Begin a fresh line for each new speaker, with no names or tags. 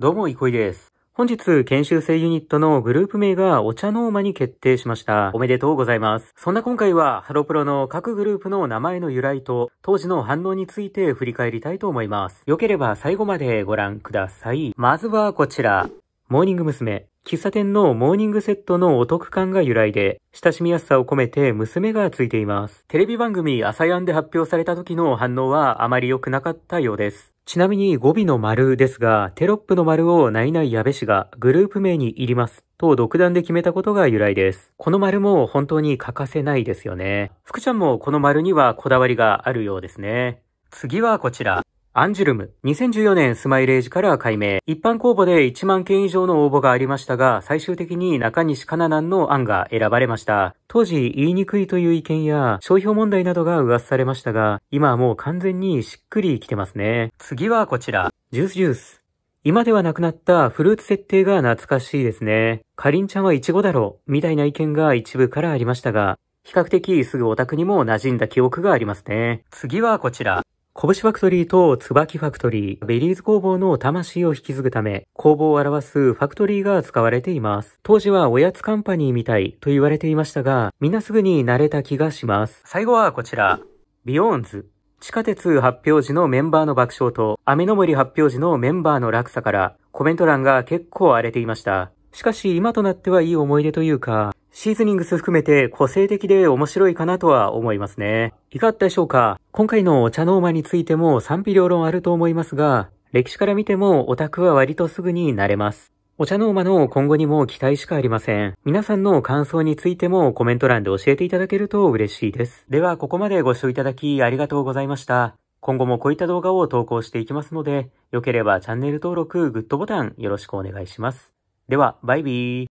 どうも、いこいです。本日、研修生ユニットのグループ名がお茶ノーマに決定しました。おめでとうございます。そんな今回は、ハロプロの各グループの名前の由来と、当時の反応について振り返りたいと思います。よければ最後までご覧ください。まずはこちら。モーニング娘。喫茶店のモーニングセットのお得感が由来で、親しみやすさを込めて娘がついています。テレビ番組朝やんで発表された時の反応はあまり良くなかったようです。ちなみに語尾の丸ですが、テロップの丸をないない矢部氏がグループ名に入りますと独断で決めたことが由来です。この丸も本当に欠かせないですよね。福ちゃんもこの丸にはこだわりがあるようですね。次はこちら。アンジュルム。2014年スマイレージから改名。一般公募で1万件以上の応募がありましたが、最終的に中西カナナンの案が選ばれました。当時言いにくいという意見や商標問題などが噂されましたが、今はもう完全にしっくりきてますね。次はこちら。ジュースジュース。今ではなくなったフルーツ設定が懐かしいですね。かりんちゃんはイチゴだろみたいな意見が一部からありましたが、比較的すぐオタクにも馴染んだ記憶がありますね。次はこちら。拳ファクトリーと椿ファクトリー、ベリーズ工房の魂を引き継ぐため、工房を表すファクトリーが使われています。当時はおやつカンパニーみたいと言われていましたが、みんなすぐに慣れた気がします。最後はこちら、ビヨーンズ。地下鉄発表時のメンバーの爆笑と、雨の森発表時のメンバーの落差から、コメント欄が結構荒れていました。しかし今となってはいい思い出というか、シーズニングス含めて個性的で面白いかなとは思いますね。いかがでしょうか今回のお茶のマについても賛否両論あると思いますが、歴史から見てもオタクは割とすぐになれます。お茶のマの今後にも期待しかありません。皆さんの感想についてもコメント欄で教えていただけると嬉しいです。では、ここまでご視聴いただきありがとうございました。今後もこういった動画を投稿していきますので、良ければチャンネル登録、グッドボタンよろしくお願いします。では、バイビー。